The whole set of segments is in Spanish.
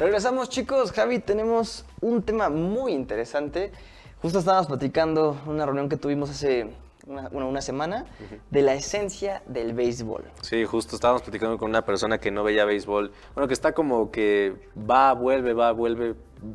Regresamos chicos, Javi, tenemos un tema muy interesante. Justo estábamos platicando una reunión que tuvimos hace una, semana de la esencia del béisbol. Sí, justo estábamos platicando con una persona que no veía béisbol, bueno, que está como que va, vuelve, va, vuelve,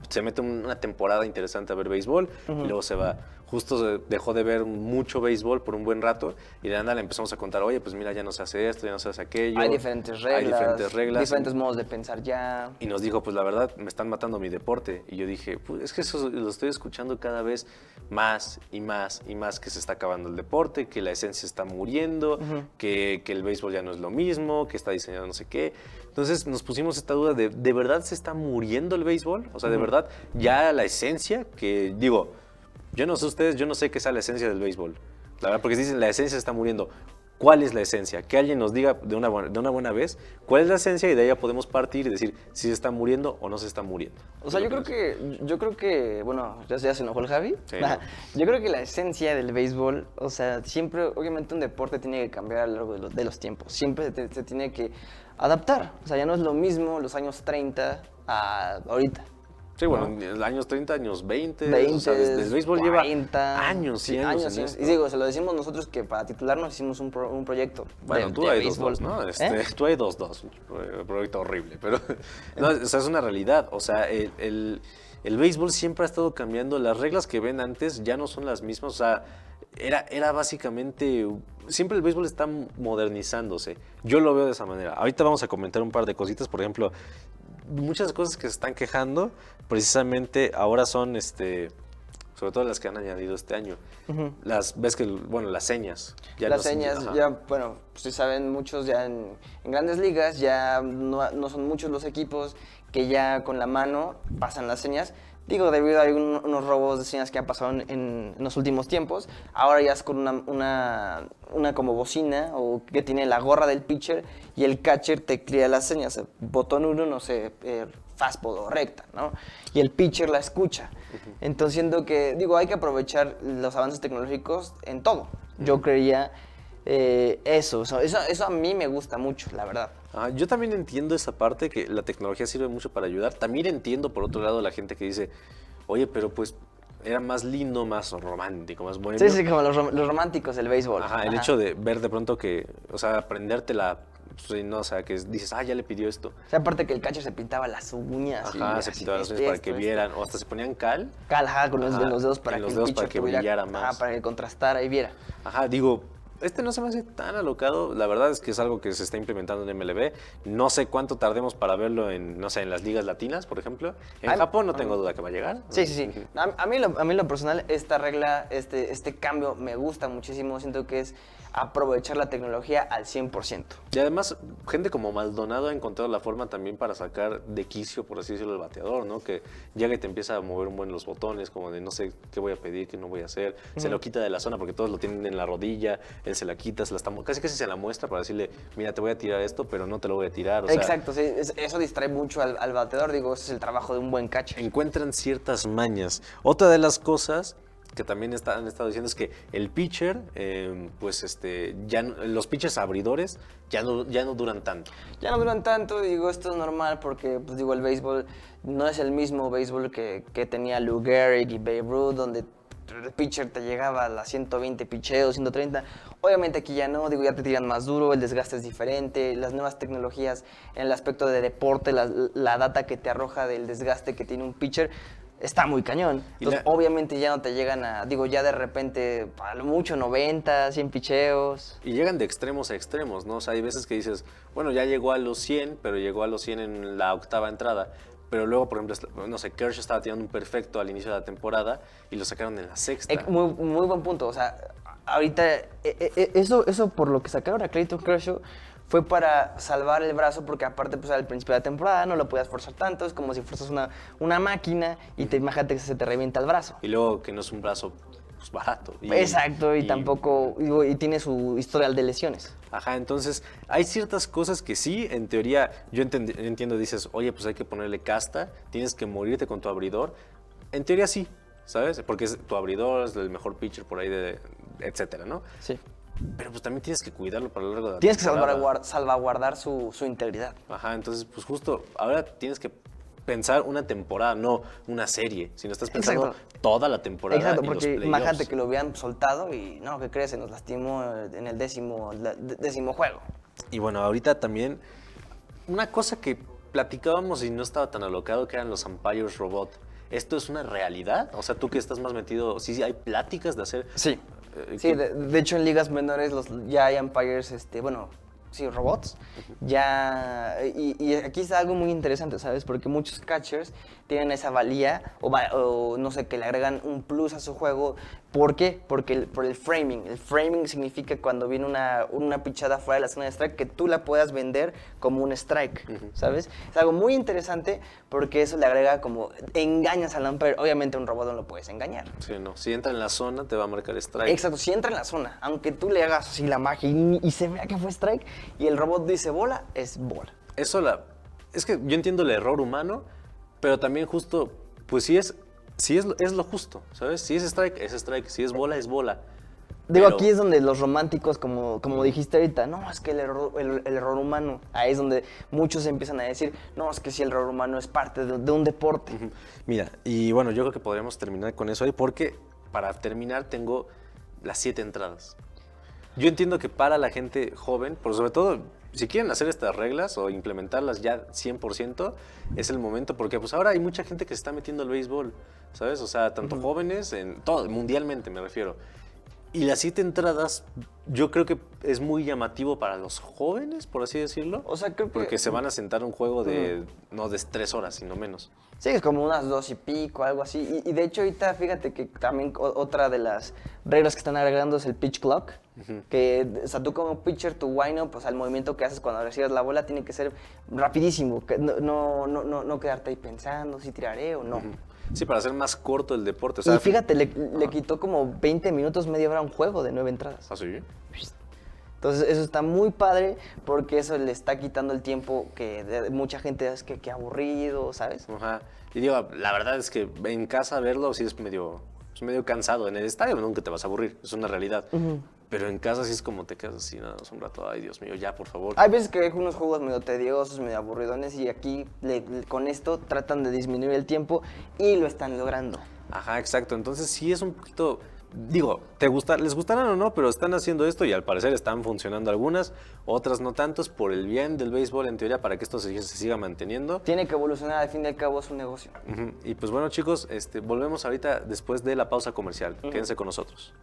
se mete una temporada interesante a ver béisbol y luego se va justo dejó de ver mucho béisbol por un buen rato y de nada le empezamos a contar, oye, pues mira, ya no se hace esto, ya no se hace aquello. Hay diferentes reglas. Hay diferentes reglas. Diferentes modos de pensar ya. Y nos dijo, pues la verdad, me están matando mi deporte. Y yo dije, pues es que eso lo estoy escuchando cada vez más y más y más que se está acabando el deporte, que la esencia está muriendo, que, el béisbol ya no es lo mismo, que está diseñado no sé qué. Entonces nos pusimos esta duda de, ¿de verdad se está muriendo el béisbol? O sea, de verdad, ya la esencia, que digo, yo no sé ustedes, yo no sé qué es la esencia del béisbol. La verdad, porque dicen la esencia está muriendo. ¿Cuál es la esencia? Que alguien nos diga de una, buena, de una buena vez cuál es la esencia y de ahí ya podemos partir y decir si se está muriendo o no se está muriendo. O sea, yo creo que, yo creo que, bueno, ya, se enojó el Javi. Yo creo que la esencia del béisbol, o sea, siempre, obviamente un deporte tiene que cambiar a lo largo de los, tiempos. Siempre se tiene que adaptar. O sea, ya no es lo mismo los años 30 a ahorita. Sí, bueno, años 30, años 20. 20 el béisbol lleva años, años. años, Y digo, se lo decimos nosotros que para titularnos hicimos un, un proyecto. Bueno, tú, hay béisbol. Dos, ¿no? ¿eh? Este, tú hay dos, dos. Un proyecto horrible, pero no, o sea, es una realidad. O sea, el, béisbol siempre ha estado cambiando. Las reglas que ven antes ya no son las mismas. O sea, era, era básicamente. Siempre el béisbol está modernizándose. Yo lo veo de esa manera. Ahorita vamos a comentar un par de cositas. Por ejemplo, muchas cosas que se están quejando, precisamente ahora son, este, sobre todo las que han añadido este año. Las, ves que, bueno, las señas. Ya las señas, ya, bueno, si pues saben, muchos ya en, grandes ligas, ya no, no son muchos los equipos que ya con la mano pasan las señas, Digo, debido a algunos robos de señas que han pasado en, los últimos tiempos, ahora ya es con una, una, como bocina o que tiene la gorra del pitcher y el catcher te cría las señas. Botón uno, no sé, eh, fastball o recta, ¿no? Y el pitcher la escucha. Entonces siento que, digo, hay que aprovechar los avances tecnológicos en todo. Yo creía eh, eso, eso, eso, a mí me gusta mucho, la verdad. Ah, yo también entiendo esa parte, que la tecnología sirve mucho para ayudar. También entiendo, por otro lado, la gente que dice, oye, pero pues era más lindo, más romántico, más bueno. Sí, sí, como los, románticos del béisbol. Ajá, el hecho de ver de pronto que, o sea, aprenderte la... Pues, o sea, que dices, ah, ya le pidió esto. O sea, aparte que el cacho se pintaba las uñas. Ajá, se pintaba las uñas para que vieran. O hasta se ponían cal. Cal, ajá, con los, dedos para que para que brillara más. Ajá, para que contrastara y viera. Ajá, digo, este no se me hace tan alocado. La verdad es que es algo que se está implementando en MLB. No sé cuánto tardemos para verlo en, no sé, en las ligas latinas, por ejemplo. En Japón no tengo duda que va a llegar. Sí, sí, sí. A, mí, lo, a mí lo personal, esta regla, este, este cambio me gusta muchísimo. Siento que es aprovechar la tecnología al 100%. Y además, gente como Maldonado ha encontrado la forma también para sacar de quicio, por así decirlo, el bateador, ¿no? Que ya que te empieza a mover un buen los botones, como de no sé qué voy a pedir, qué no voy a hacer. Se lo quita de la zona porque todos lo tienen en la rodilla se la quitas, la casi casi se la muestra para decirle, mira, te voy a tirar esto, pero no te lo voy a tirar. Exacto, eso distrae mucho al, bateador, digo, ese es el trabajo de un buen catcher. Encuentran ciertas mañas. Otra de las cosas que también han estado diciendo es que el pitcher, eh, pues este, ya los pitchers abridores ya no, ya no duran tanto. Ya no duran tanto, digo, esto es normal porque, pues digo, el béisbol no es el mismo béisbol que, tenía Lou Gehrig y Babe Ruth, donde el pitcher te llegaba a las 120 picheos, 130. Obviamente aquí ya no, digo, ya te tiran más duro, el desgaste es diferente, las nuevas tecnologías en el aspecto de deporte, la, data que te arroja del desgaste que tiene un pitcher, está muy cañón. obviamente ya no te llegan a, digo, ya de repente, a lo mucho 90, 100 picheos. Y llegan de extremos a extremos, ¿no? O sea, hay veces que dices, bueno, ya llegó a los 100, pero llegó a los 100 en la octava entrada pero luego, por ejemplo, no sé, Kershaw estaba tirando un perfecto al inicio de la temporada y lo sacaron en la sexta. Muy, buen punto, o sea, ahorita, e, e, e, eso, eso por lo que sacaron a Clayton Kershaw fue para salvar el brazo porque aparte pues al principio de la temporada no lo podías forzar tanto, es como si fuerzas una, una máquina y te imagínate que se te revienta el brazo. Y luego que no es un brazo pues, barato. Exacto, y, tampoco, y, tiene su historial de lesiones. Ajá, entonces hay ciertas cosas que sí, en teoría, yo entiendo, dices, oye, pues hay que ponerle casta, tienes que morirte con tu abridor. En teoría sí, ¿sabes? Porque es tu abridor, es el mejor pitcher por ahí, de, etcétera, ¿no? Sí. Pero pues también tienes que cuidarlo para lo largo de la Tienes que salvaguardar, su, integridad. Ajá, entonces pues justo ahora tienes que pensar una temporada, no una serie, sino estás pensando toda la temporada. Exacto, porque imagínate que lo habían soltado y no, que Se nos lastimó eh, en el décimo, décimo juego. Y bueno, ahorita también una cosa que platicábamos y no estaba tan alocado que eran los umpires robot. ¿Esto es una realidad? O sea, tú que estás más metido, ¿sí sí, hay pláticas de hacer? Sí. Eh, sí, de, hecho en ligas menores los, ya hay umpires, este, bueno, sí, robots, ya... Y, aquí está algo muy interesante, ¿sabes? Porque muchos catchers tienen esa valía o, no sé, que le agregan un plus a su juego. ¿Por qué? Porque por el framing. El framing significa cuando viene una, pichada fuera de la zona de strike que tú la puedas vender como un strike, ¿sabes? Es algo muy interesante porque eso le agrega como engañas al lamper Obviamente un robot no lo puedes engañar. Sí, no. Si entra en la zona te va a marcar strike. Exacto, si entra en la zona, aunque tú le hagas así la magia y se vea que fue strike, y el robot dice bola, es bola. Eso la. Es que yo entiendo el error humano, pero también justo, pues sí es, sí es, lo justo, ¿sabes? Si es strike, es strike, si es bola, es bola. Digo, aquí es donde los románticos, como, como dijiste ahorita, no, es que el error, humano, ahí es donde muchos empiezan a decir, no, es que si el error humano es parte de, de un deporte. Mira, y bueno, yo creo que podríamos terminar con eso ahí, porque para terminar tengo las siete entradas. Yo entiendo que para la gente joven, pero sobre todo si quieren hacer estas reglas o implementarlas ya 100%, es el momento, porque pues ahora hay mucha gente que se está metiendo al béisbol, ¿sabes? O sea, tanto jóvenes, en todo, mundialmente me refiero. Y las siete entradas, yo creo que es muy llamativo para los jóvenes, por así decirlo. O sea, que. Porque se van a sentar un juego de. No de tres horas, sino menos. Sí, es como unas dos y pico, algo así. Y, de hecho, ahorita fíjate que también otra de las reglas que están agregando es el pitch clock. Que, o sea, tú como pitcher, tu wine pues al movimiento que haces cuando recibes la bola tiene que ser rapidísimo. Que no, no, no, no, quedarte ahí pensando si tiraré o no. Sí, para hacer más corto el deporte. fíjate, le, quitó como 20 minutos, medio hora un juego de nueve entradas. ¿Ah, sí? Entonces eso está muy padre porque eso le está quitando el tiempo que mucha gente es que, aburrido, ¿sabes? Ajá. Y digo, la verdad es que en casa verlo sí es medio, es medio cansado. En el estadio nunca te vas a aburrir, es una realidad. Pero en casa sí es como te quedas así, nada un rato, ay Dios mío, ya por favor. Hay veces que hay unos juegos medio tediosos, medio aburridones y aquí con esto tratan de disminuir el tiempo y lo están logrando. Ajá, exacto. Entonces sí es un poquito, digo, te gusta, les gustarán o no, pero están haciendo esto y al parecer están funcionando algunas, otras no tantos, por el bien del béisbol en teoría, para que esto se, siga manteniendo. Tiene que evolucionar, al fin y al cabo su negocio. Y pues bueno chicos, este, volvemos ahorita después de la pausa comercial. Quédense con nosotros.